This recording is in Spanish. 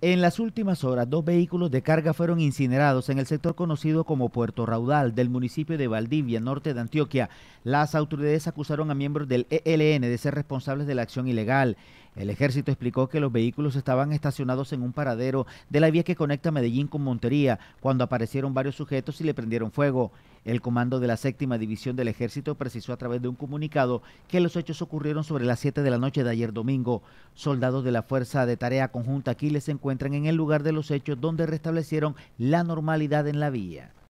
En las últimas horas, dos vehículos de carga fueron incinerados en el sector conocido como Puerto Raudal del municipio de Valdivia, norte de Antioquia. Las autoridades acusaron a miembros del ELN de ser responsables de la acción ilegal. El ejército explicó que los vehículos estaban estacionados en un paradero de la vía que conecta Medellín con Montería, cuando aparecieron varios sujetos y le prendieron fuego. El comando de la séptima división del ejército precisó a través de un comunicado que los hechos ocurrieron sobre las 7 de la noche de ayer domingo. Soldados de la Fuerza de Tarea Conjunta aquí les encuentran encuentran en el lugar de los hechos donde restablecieron la normalidad en la vía.